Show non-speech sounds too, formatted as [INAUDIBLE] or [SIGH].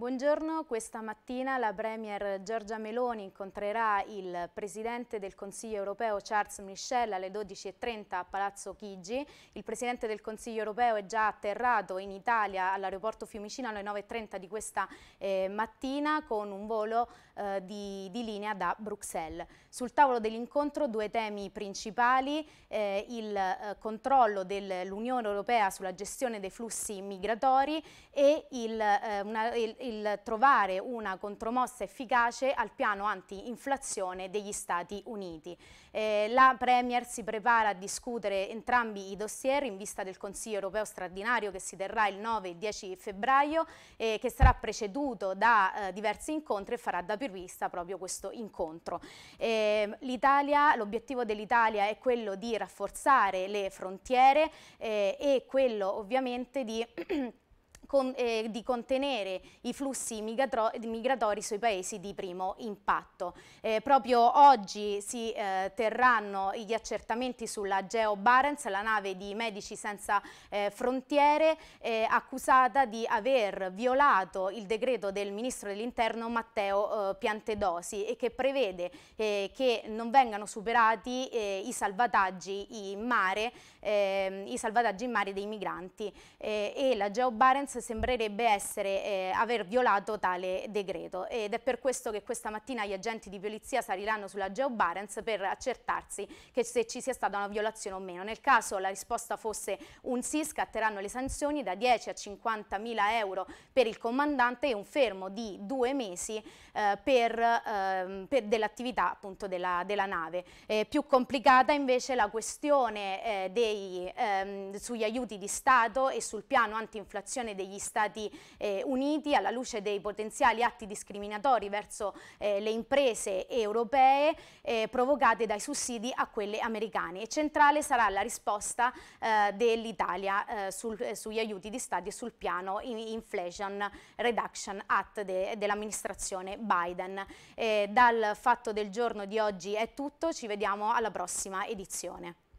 Buongiorno, questa mattina la Premier Giorgia Meloni incontrerà il Presidente del Consiglio europeo Charles Michel alle 12.30 a Palazzo Chigi. Il Presidente del Consiglio europeo è già atterrato in Italia all'aeroporto Fiumicino alle 9.30 di questa eh, mattina con un volo eh, di, di, linea da Bruxelles. Sul tavolo dell'incontro due temi principali, eh, il eh, controllo dell'Unione europea sulla gestione dei flussi migratori e il, eh, una, il il trovare una contromossa efficace al piano anti-inflazione degli Stati Uniti. Eh, la Premier si prepara a discutere entrambi i dossier in vista del Consiglio europeo straordinario che si terrà il 9 e 10 febbraio e eh, che sarà preceduto da eh, diversi incontri e farà da più vista proprio questo incontro. Ehm, l'obiettivo dell'Italia è quello di rafforzare le frontiere eh, e quello ovviamente di [CLEARS THROAT] con, eh, di contenere i flussi migratori sui paesi di primo impatto. Eh, proprio oggi si eh, terranno gli accertamenti sulla Geo Barents, la nave di Medici Senza eh, Frontiere, eh, accusata di aver violato il decreto del Ministro dell'Interno Matteo eh, Piantedosi e che prevede che non vengano superati i salvataggi in mare, ehm, i salvataggi in mare dei migranti e la Geo Barents Renz sembrerebbe essere, eh, aver violato tale decreto ed è per questo che questa mattina gli agenti di polizia saliranno sulla Geo Barents per accertarsi che se ci sia stata una violazione o meno. Nel caso la risposta fosse un sì, scatteranno le sanzioni da 10 a 50 mila euro per il comandante e un fermo di due mesi eh, per, eh, per dell'attività appunto della, della nave. Eh, più complicata invece la questione eh, dei, ehm, sugli aiuti di Stato e sul piano antinflazione degli Stati eh, Uniti alla luce dei potenziali atti discriminatori verso eh, le imprese europee eh, provocate dai sussidi a quelle americane e centrale sarà la risposta eh, dell'Italia eh, eh, sugli aiuti di Stati e sul piano Inflation Reduction Act de, dell'amministrazione Biden. dal fatto del giorno di oggi è tutto, ci vediamo alla prossima edizione.